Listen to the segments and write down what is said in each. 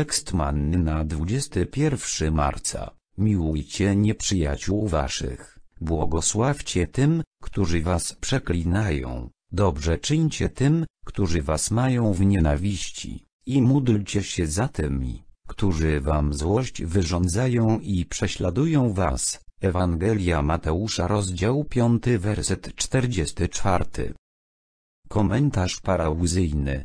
Tekst manny na 21 marca. Miłujcie nieprzyjaciół waszych, błogosławcie tym, którzy was przeklinają, dobrze czyńcie tym, którzy was mają w nienawiści, i módlcie się za tymi, którzy wam złość wyrządzają i prześladują was. Ewangelia Mateusza rozdział 5 werset 44. Komentarz parauzyjny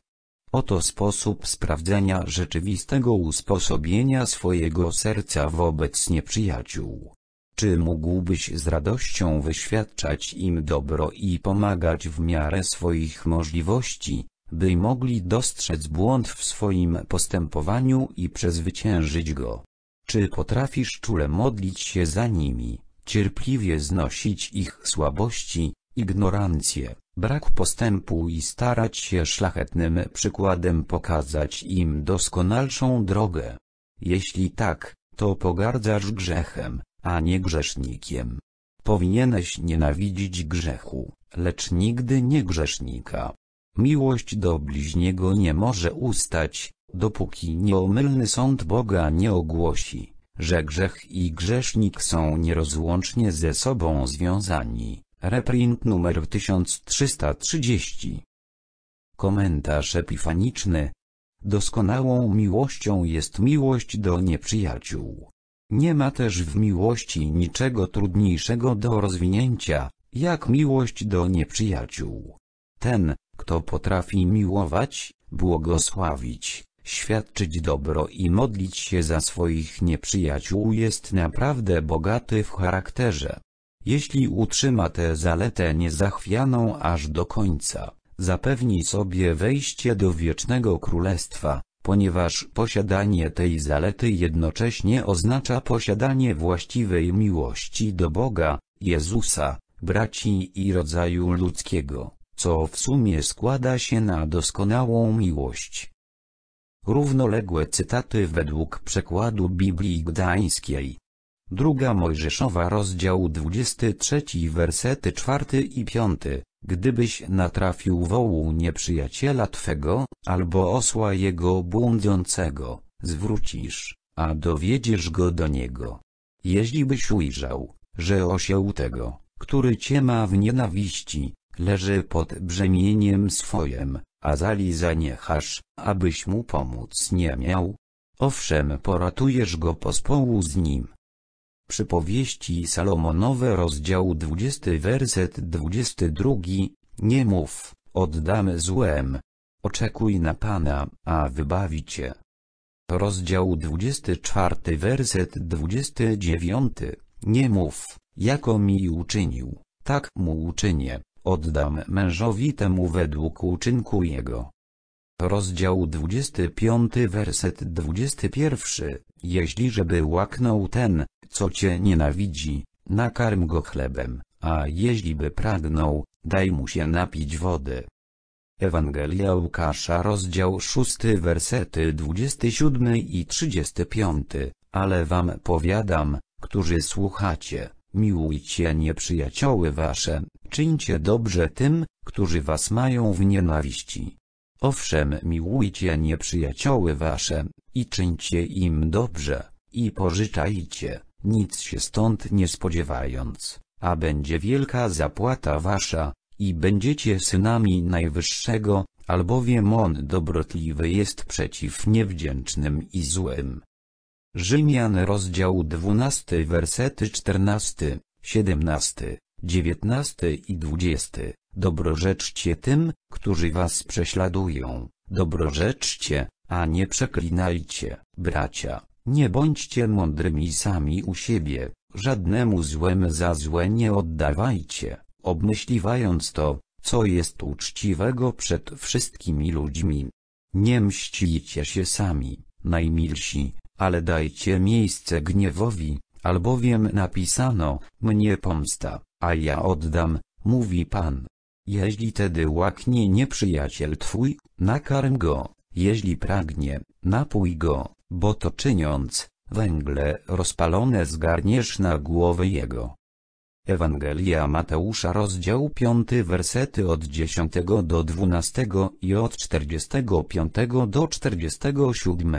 Oto sposób sprawdzenia rzeczywistego usposobienia swojego serca wobec nieprzyjaciół. Czy mógłbyś z radością wyświadczać im dobro i pomagać w miarę swoich możliwości, by mogli dostrzec błąd w swoim postępowaniu i przezwyciężyć go? Czy potrafisz czule modlić się za nimi, cierpliwie znosić ich słabości, ignorancję, brak postępu i starać się szlachetnym przykładem pokazać im doskonalszą drogę. Jeśli tak, to pogardzasz grzechem, a nie grzesznikiem. Powinieneś nienawidzić grzechu, lecz nigdy nie grzesznika. Miłość do bliźniego nie może ustać, dopóki nieomylny sąd Boga nie ogłosi, że grzech i grzesznik są nierozłącznie ze sobą związani. Reprint numer 1330. Komentarz epifaniczny. Doskonałą miłością jest miłość do nieprzyjaciół. Nie ma też w miłości niczego trudniejszego do rozwinięcia, jak miłość do nieprzyjaciół. Ten, kto potrafi miłować, błogosławić, świadczyć dobro i modlić się za swoich nieprzyjaciół jest naprawdę bogaty w charakterze. Jeśli utrzyma tę zaletę niezachwianą aż do końca, zapewni sobie wejście do wiecznego królestwa, ponieważ posiadanie tej zalety jednocześnie oznacza posiadanie właściwej miłości do Boga, Jezusa, braci i rodzaju ludzkiego, co w sumie składa się na doskonałą miłość. Równoległe cytaty według przekładu Biblii Gdańskiej Druga Mojżeszowa rozdział 23 wersety 4 i 5. Gdybyś natrafił wołu nieprzyjaciela Twego, albo osła jego błądzącego, zwrócisz, a dowiedziesz go do niego. Jeślibyś ujrzał, że osioł tego, który cię ma w nienawiści, leży pod brzemieniem swojem, a zali zaniechasz, abyś mu pomóc nie miał. Owszem poratujesz go pospołu z nim, Przypowieści Salomonowe rozdział 20 werset 22 Nie mów, oddamy złem. Oczekuj na Pana, a wybawi cię. Rozdział 24 werset 29 Nie mów, jako mi uczynił, tak mu uczynię, oddam mężowi temu według uczynku jego. Rozdział 25 werset 21 Jeśli żeby łaknął ten, co cię nienawidzi, nakarm go chlebem, a jeśli by pragnął, daj mu się napić wody. Ewangelia Łukasza rozdział 6 wersety 27 i 35 Ale wam powiadam, którzy słuchacie, miłujcie nieprzyjacioły wasze, czyńcie dobrze tym, którzy was mają w nienawiści Owszem miłujcie nieprzyjacioły wasze, i czyńcie im dobrze, i pożyczajcie, nic się stąd nie spodziewając, a będzie wielka zapłata wasza, i będziecie synami Najwyższego, albowiem On dobrotliwy jest przeciw niewdzięcznym i złym. Rzymian rozdział 12 wersety 14, 17, 19 i 20 Dobrorzeczcie tym, którzy was prześladują, dobrorzeczcie, a nie przeklinajcie, bracia, nie bądźcie mądrymi sami u siebie, żadnemu złem za złe nie oddawajcie, obmyśliwając to, co jest uczciwego przed wszystkimi ludźmi. Nie mścicie się sami, najmilsi, ale dajcie miejsce gniewowi, albowiem napisano, mnie pomsta, a ja oddam, mówi Pan. Jeśli tedy łaknie nieprzyjaciel twój, nakarm go, jeśli pragnie, napój go, bo to czyniąc, węgle rozpalone zgarniesz na głowę jego. Ewangelia Mateusza rozdział 5 wersety od 10 do 12 i od 45 do 47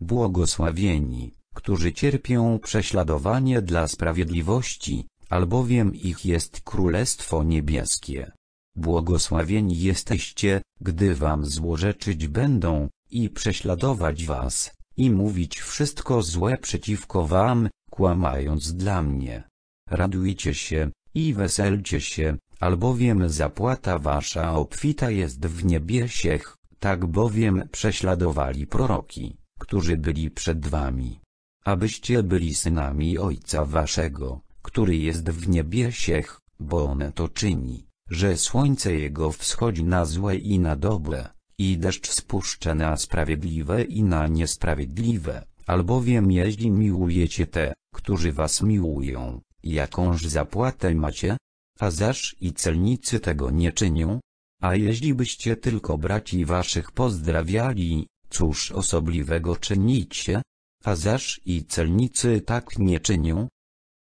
Błogosławieni, którzy cierpią prześladowanie dla sprawiedliwości, albowiem ich jest Królestwo Niebieskie. Błogosławieni jesteście, gdy wam złorzeczyć będą, i prześladować was, i mówić wszystko złe przeciwko wam, kłamając dla mnie. Radujcie się, i weselcie się, albowiem zapłata wasza obfita jest w niebiesiech, tak bowiem prześladowali proroki, którzy byli przed wami. Abyście byli synami Ojca waszego, który jest w niebiesiech, bo on to czyni że słońce jego wschodzi na złe i na dobre, i deszcz spuszcza na sprawiedliwe i na niesprawiedliwe, albowiem jeśli miłujecie te, którzy was miłują, jakąż zapłatę macie? A zaż i celnicy tego nie czynią? A jeśli byście tylko braci waszych pozdrawiali, cóż osobliwego czynicie? A zaż i celnicy tak nie czynią?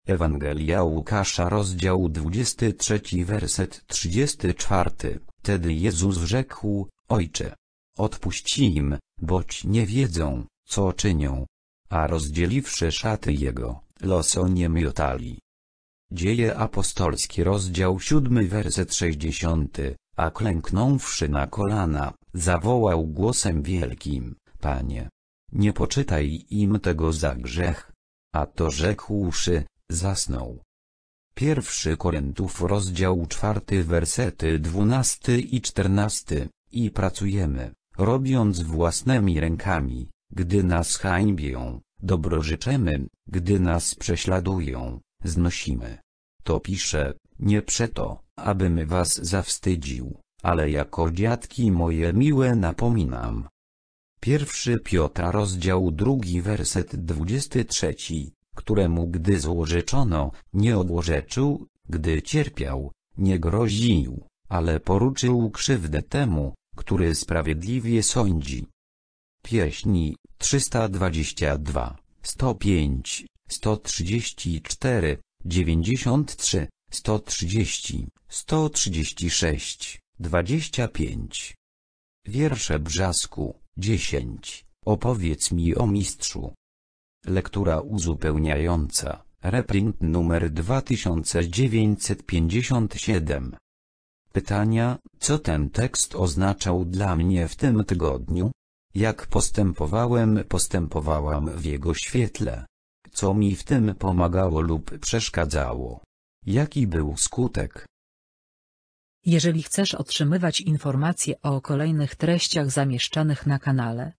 Ewangelia Łukasza rozdział 23 werset 34. Tedy Jezus rzekł, Ojcze, odpuść im, boć nie wiedzą, co czynią. A rozdzieliwszy szaty jego, loso nie miotali. Dzieje apostolskie rozdział 7 werset 60, a klęknąwszy na kolana, zawołał głosem wielkim, Panie, nie poczytaj im tego za grzech. A to rzekłszy, Zasnął. Pierwszy Korintów rozdział czwarty wersety dwunasty i czternasty, i pracujemy, robiąc własnymi rękami, gdy nas hańbią, dobrożyczemy, gdy nas prześladują, znosimy. To pisze, nie przeto, abym was zawstydził, ale jako dziadki moje miłe napominam. Pierwszy Piotra rozdział drugi werset dwudziesty trzeci któremu gdy złożeczono, nie odłorzeczył, gdy cierpiał, nie groził, ale poruczył krzywdę temu, który sprawiedliwie sądzi. Pieśni 322, 105, 134, 93, 130, 136, 25. Wiersze Brzasku, 10. Opowiedz mi o mistrzu, Lektura uzupełniająca, reprint numer 2957. Pytania, co ten tekst oznaczał dla mnie w tym tygodniu? Jak postępowałem, postępowałam w jego świetle? Co mi w tym pomagało lub przeszkadzało? Jaki był skutek? Jeżeli chcesz otrzymywać informacje o kolejnych treściach zamieszczanych na kanale,